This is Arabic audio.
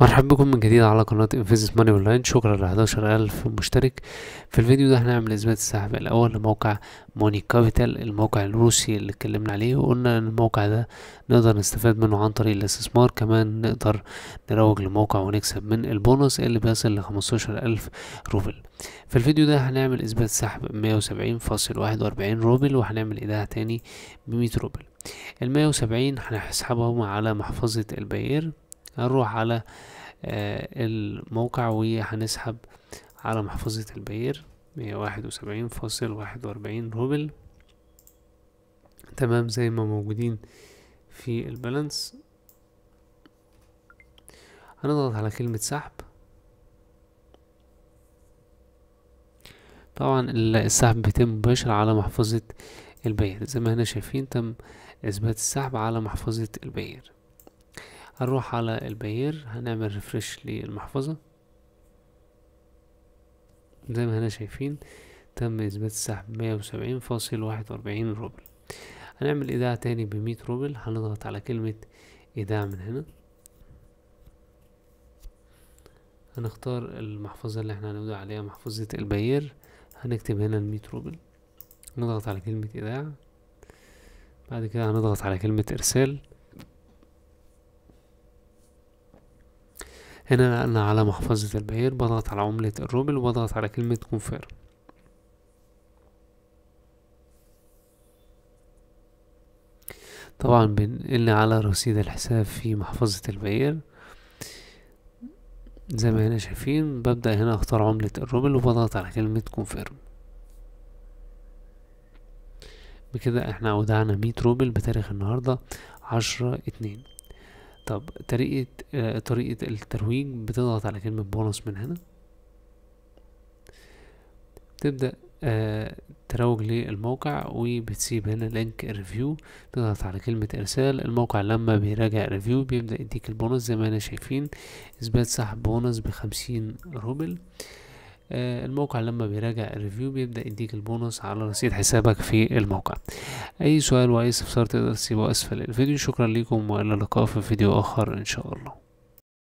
مرحبا بكم من جديد على قناة انفيزس ماني اونلاين شكرا ل 11000 مشترك في الفيديو ده هنعمل اثبات السحب الاول لموقع موني كابيتال الموقع الروسي اللي اتكلمنا عليه وقلنا ان الموقع ده نقدر نستفاد منه عن طريق الاستثمار كمان نقدر نروج للموقع ونكسب من البونص اللي بيصل ل 15000 روبل في الفيديو ده هنعمل اثبات سحب 170.41 روبل وهنعمل ايداع تاني ب 100 روبل ال 170 هنسحبهم على محفظة البيير هنروح على آه، الموقع وهنسحب على محفظة البير مية واحد وسبعين فاصل واحد وأربعين روبل تمام زي ما موجودين في البالانس هنضغط على كلمة سحب طبعا السحب بيتم مباشر على محفظة البير زي ما هنا شايفين تم إثبات السحب على محفظة البير هنروح على البير هنعمل ريفرش للمحفظة زي ما هنا شايفين تم إثبات السحب مية وسبعين فاصل واحد وأربعين روبل هنعمل إيداع تاني بمية روبل هنضغط على كلمة إيداع من هنا هنختار المحفظة اللي احنا هنبدأ عليها محفظة البير هنكتب هنا المية روبل نضغط على كلمة إيداع بعد كده هنضغط على كلمة إرسال هنا انا على محفظة البير بضغط على عملة الروبل وبضغط على كلمة كونفيرم طبعا بنقل على رصيد الحساب في محفظة البير زي ما هنا شايفين ببدأ هنا اختار عملة الروبل وبضغط على كلمة كونفيرم بكده احنا ودعنا مية روبل بتاريخ النهاردة عشرة اتنين طب طريقة آه طريقة الترويج بتضغط على كلمة بونص من هنا تبدأ آه تروج للموقع وبتسيب هنا لينك ريفيو تضغط على كلمة ارسال الموقع لما بيراجع ريفيو بيبدأ يديك البونص زي ما انا شايفين اثبات سحب بونص بخمسين روبل آه آه، الموقع لما بيراجع الريفيو بيبدأ يديك البونص على رصيد حسابك في الموقع أي سؤال وأي استفسار تقدر تسيبه أسفل الفيديو شكرا لكم وإلى اللقاء في فيديو آخر إن شاء الله